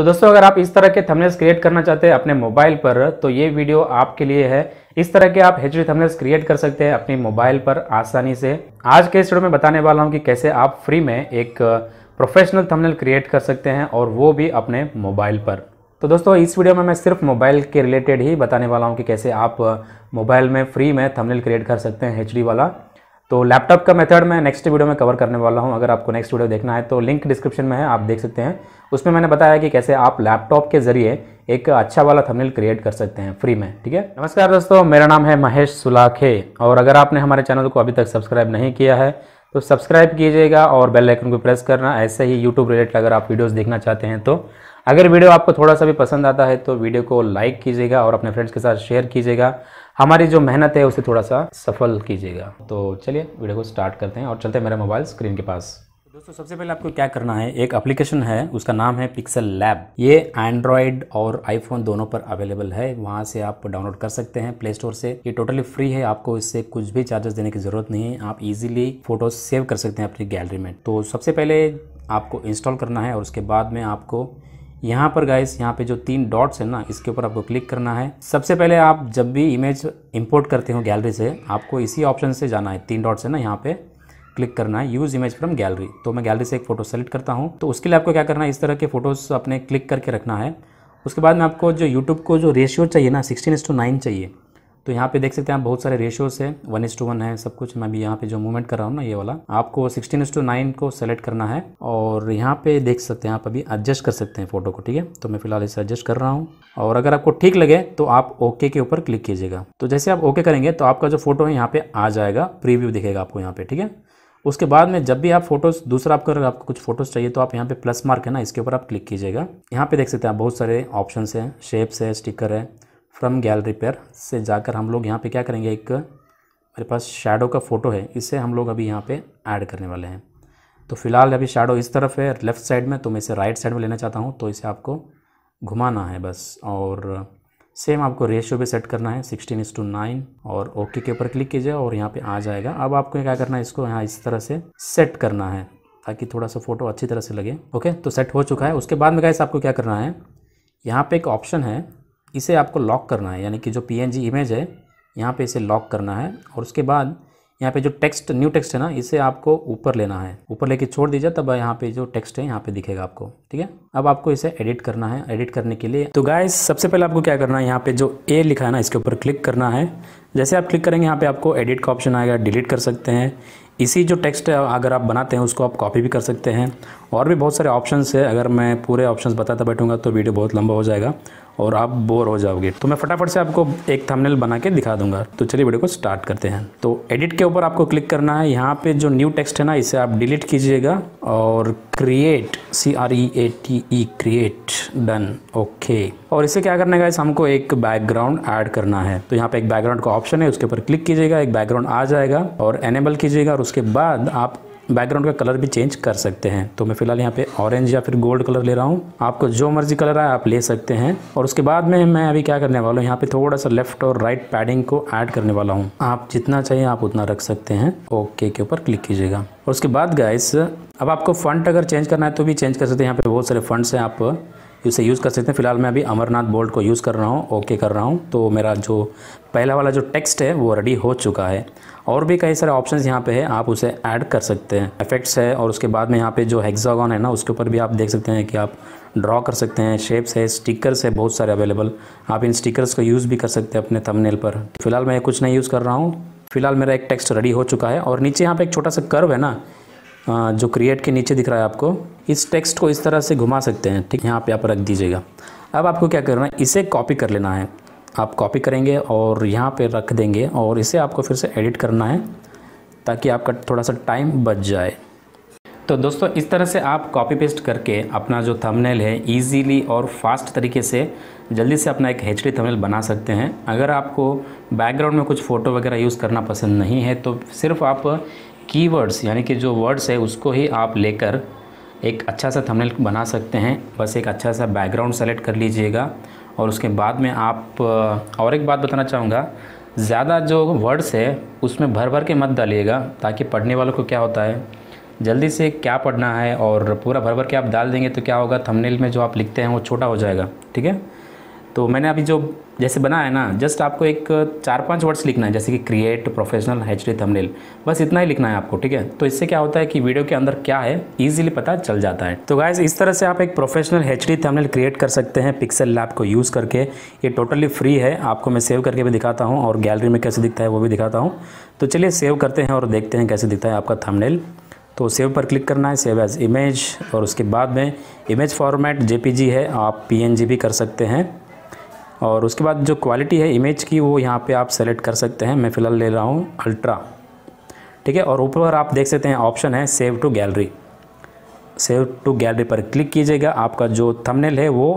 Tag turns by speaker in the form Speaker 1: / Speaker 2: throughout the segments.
Speaker 1: तो दोस्तों अगर आप इस तरह के थंबनेल्स क्रिएट करना चाहते हैं अपने मोबाइल पर तो ये वीडियो आपके लिए है इस तरह के आप एच डी थंबनेल्स क्रिएट कर सकते हैं अपने मोबाइल पर आसानी से आज के इस वीडियो में बताने वाला हूँ कि कैसे आप फ्री में एक प्रोफेशनल थंबनेल क्रिएट कर सकते हैं और वो भी अपने मोबाइल पर तो दोस्तों इस वीडियो में मैं सिर्फ मोबाइल के रिलेटेड ही बताने वाला हूँ कि कैसे आप मोबाइल में फ्री में थंबनेल क्रिएट कर सकते हैं एच वाला तो लैपटॉप का मेथड मैं नेक्स्ट वीडियो में कवर करने वाला हूँ अगर आपको नेक्स्ट वीडियो देखना है तो लिंक डिस्क्रिप्शन में है आप देख सकते हैं उसमें मैंने बताया कि कैसे आप लैपटॉप के ज़रिए एक अच्छा वाला थंबनेल क्रिएट कर सकते हैं फ्री में ठीक है नमस्कार दोस्तों मेरा नाम है महेश सुलाखे और अगर आपने हमारे चैनल को अभी तक सब्सक्राइब नहीं किया है तो सब्सक्राइब कीजिएगा और बेल आइकन को प्रेस करना ऐसे ही यूट्यूब रिलेटेड अगर आप वीडियोस देखना चाहते हैं तो अगर वीडियो आपको थोड़ा सा भी पसंद आता है तो वीडियो को लाइक कीजिएगा और अपने फ्रेंड्स के साथ शेयर कीजिएगा हमारी जो मेहनत है उसे थोड़ा सा सफल कीजिएगा तो चलिए वीडियो को स्टार्ट करते हैं और चलते हैं मेरा मोबाइल स्क्रीन के पास दोस्तों सबसे पहले आपको क्या करना है एक एप्लीकेशन है उसका नाम है पिक्सल लैब ये एंड्रॉयड और आईफोन दोनों पर अवेलेबल है वहाँ से आप डाउनलोड कर सकते हैं प्ले स्टोर से ये टोटली फ्री है आपको इससे कुछ भी चार्जेस देने की ज़रूरत नहीं है आप इजीली फ़ोटो सेव कर सकते हैं अपनी गैलरी में तो सबसे पहले आपको इंस्टॉल करना है और उसके बाद में आपको यहाँ पर गाइस यहाँ पे जो तीन डॉट्स है ना इसके ऊपर आपको क्लिक करना है सबसे पहले आप जब भी इमेज इंपोर्ट करते हो गैलरी से आपको इसी ऑप्शन से जाना है तीन डॉट्स है ना यहाँ पे क्लिक करना है यूज़ इमेज फ्रॉम गैलरी तो मैं गैलरी से एक फ़ोटो सेलेक्ट करता हूँ तो उसके लिए आपको क्या करना है इस तरह के फ़ोटोज़ अपने क्लिक करके रखना है उसके बाद में आपको जो यूट्यूब को जो रेशियो चाहिए ना सिक्सटीन इस टू नाइन चाहिए तो यहाँ पे देख सकते हैं आप बहुत सारे रेशियोज़ है वन एस टू वन है सब कुछ मैं भी यहाँ पे जो मूवमेंट कर रहा हूँ ना ये वाला आपको सिक्सटीन इस टू नाइन को सेलेक्ट करना है और यहाँ पे देख सकते हैं आप अभी एडजस्ट कर सकते हैं फ़ोटो को ठीक है तो मैं फिलहाल इसे एडजस्ट कर रहा हूँ और अगर आपको ठीक लगे तो आप ओके के ऊपर क्लिक कीजिएगा तो जैसे आप ओके करेंगे तो आपका जो फोटो है यहाँ पर आ जाएगा प्रीव्यू दिखेगा आपको यहाँ पर ठीक है उसके बाद में जब भी आप फोटोज दूसरा आपको अगर आपको कुछ फोटोज चाहिए तो आप यहाँ पे प्लस मार्क है ना इसके ऊपर आप क्लिक कीजिएगा यहाँ पे देख सकते हैं आप बहुत सारे ऑप्शन हैं शेप्स है स्टिकर है फ्रॉम गैलरी पर से जाकर हम लोग यहाँ पे क्या करेंगे एक मेरे पास शेडो का फ़ोटो है इसे हम लोग अभी यहाँ पे ऐड करने वाले हैं तो फिलहाल अभी शेडो इस तरफ है लेफ्ट साइड में तो मैं इसे राइट साइड में लेना चाहता हूँ तो इसे आपको घुमाना है बस और सेम आपको रेशियो पे सेट करना है सिक्सटीन इस टू नाइन और ओके के ऊपर क्लिक कीजिए और यहाँ पे आ जाएगा अब आपको क्या करना है इसको यहाँ इस तरह से सेट करना है ताकि थोड़ा सा फोटो अच्छी तरह से लगे ओके तो सेट हो चुका है उसके बाद में गाइस आपको क्या करना है यहाँ पे एक ऑप्शन है इसे आपको लॉक करना है यानी कि जो पी इमेज है यहाँ पर इसे लॉक करना है और उसके बाद यहाँ पे जो टेक्स्ट न्यू टेक्स्ट है ना इसे आपको ऊपर लेना है ऊपर लेके छोड़ दीजिए तब यहाँ पे जो टेक्स्ट है यहाँ पे दिखेगा आपको ठीक है अब आपको इसे एडिट करना है एडिट करने के लिए तो गाय सबसे पहले आपको क्या करना है यहाँ पे जो ए लिखा है ना इसके ऊपर क्लिक करना है जैसे आप क्लिक करेंगे यहाँ पे आपको एडिट का ऑप्शन आएगा डिलीट कर सकते हैं इसी जो टेक्स्ट है अगर आप बनाते हैं उसको आप कॉपी भी कर सकते हैं और भी बहुत सारे ऑप्शंस है अगर मैं पूरे ऑप्शंस बताता बैठूंगा तो वीडियो बहुत लंबा हो जाएगा और आप बोर हो जाओगे तो मैं फटाफट से आपको एक थंबनेल बना के दिखा दूंगा तो चलिए वीडियो को स्टार्ट करते हैं तो एडिट के ऊपर आपको क्लिक करना है यहाँ पे जो न्यू टेक्स्ट है ना इसे आप डिलीट कीजिएगा और create C R E A T E create done okay और इसे क्या करना है हमको एक बैकग्राउंड ऐड करना है तो यहाँ पे एक बैकग्राउंड का ऑप्शन है उसके ऊपर क्लिक कीजिएगा एक बैकग्राउंड आ जाएगा और एनेबल कीजिएगा और उसके बाद आप बैकग्राउंड का कलर भी चेंज कर सकते हैं तो मैं फ़िलहाल यहाँ पे ऑरेंज या फिर गोल्ड कलर ले रहा हूँ आपको जो मर्जी कलर आए आप ले सकते हैं और उसके बाद में मैं अभी क्या करने वाला हूँ यहाँ पे थोड़ा सा लेफ्ट और राइट पैडिंग को ऐड करने वाला हूँ आप जितना चाहिए आप उतना रख सकते हैं ओके के ऊपर क्लिक कीजिएगा और उसके बाद गाइस अब आपको फंड अगर चेंज करना है तो भी चेंज कर सकते हैं यहाँ पर बहुत सारे फंड्स हैं आप इसे यूज़ कर सकते हैं फिलहाल मैं अभी अमरनाथ बोल्ट को यूज़ कर रहा हूँ ओके कर रहा हूँ तो मेरा जो पहला वाला जो टेक्स्ट है वो रेडी हो चुका है और भी कई सारे ऑप्शंस यहाँ पे है आप उसे ऐड कर सकते हैं इफेक्ट्स है और उसके बाद में यहाँ पे जो हेक्सागन है ना उसके ऊपर भी आप देख सकते हैं कि आप ड्रॉ कर सकते हैं शेप्स है स्टिकर्स है बहुत सारे अवेलेबल आप इन स्टिकर्स का यूज़ भी कर सकते हैं अपने थंबनेल पर फिलहाल मैं कुछ नहीं यूज़ कर रहा हूँ फिलहाल मेरा एक टेक्स्ट रेडी हो चुका है और नीचे यहाँ पर एक छोटा सा कर्व है ना जो क्रिएट के नीचे दिख रहा है आपको इस टेक्स्ट को इस तरह से घुमा सकते हैं ठीक यहाँ पे आप रख दीजिएगा अब आपको क्या करना है इसे कॉपी कर लेना है आप कॉपी करेंगे और यहाँ पे रख देंगे और इसे आपको फिर से एडिट करना है ताकि आपका थोड़ा सा टाइम बच जाए तो दोस्तों इस तरह से आप कॉपी पेस्ट करके अपना जो थंबनेल है इजीली और फास्ट तरीके से जल्दी से अपना एक एच डी थंबनेल बना सकते हैं अगर आपको बैकग्राउंड में कुछ फ़ोटो वगैरह यूज़ करना पसंद नहीं है तो सिर्फ आप कीवर्ड्स यानी कि जो वर्ड्स है उसको ही आप लेकर एक अच्छा सा थंबनेल बना सकते हैं बस एक अच्छा सा बैकग्राउंड सेलेक्ट कर लीजिएगा और उसके बाद में आप और एक बात बताना चाहूँगा ज़्यादा जो वर्ड्स है उसमें भर भर के मत डालिएगा ताकि पढ़ने वालों को क्या होता है जल्दी से क्या पढ़ना है और पूरा भर भर के आप डाल देंगे तो क्या होगा थंबनेल में जो आप लिखते हैं वो छोटा हो जाएगा ठीक है तो मैंने अभी जो जैसे बना है ना जस्ट आपको एक चार पांच वर्ड्स लिखना है जैसे कि क्रिएट प्रोफेशनल एच डी थमनेल बस इतना ही लिखना है आपको ठीक है तो इससे क्या होता है कि वीडियो के अंदर क्या है ईजिली पता चल जाता है तो गाइज इस तरह से आप एक professional H D thumbnail create कर सकते हैं पिक्सल लैब को यूज़ करके ये टोटली फ्री है आपको मैं सेव करके भी दिखाता हूँ और गैलरी में कैसे दिखता है वो भी दिखाता हूँ तो चलिए सेव करते हैं और देखते हैं कैसे दिखता है आपका थमनेल तो सेव पर क्लिक करना है सेव एज इमेज और उसके बाद में इमेज फॉर्मेट जी है आप जी भी कर सकते हैं और उसके बाद जो क्वालिटी है इमेज की वो यहाँ पे आप सेलेक्ट कर सकते हैं मैं फ़िलहाल ले रहा हूँ अल्ट्रा ठीक है और ऊपर आप देख सकते हैं ऑप्शन है save to gallery save to gallery पर क्लिक कीजिएगा आपका जो थंबनेल है वो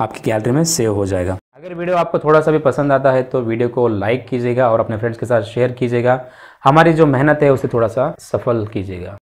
Speaker 1: आपकी गैलरी में सेव हो जाएगा अगर वीडियो आपको थोड़ा सा भी पसंद आता है तो वीडियो को लाइक कीजिएगा और अपने फ्रेंड्स के साथ शेयर कीजिएगा हमारी जो मेहनत है उसे थोड़ा सा सफल कीजिएगा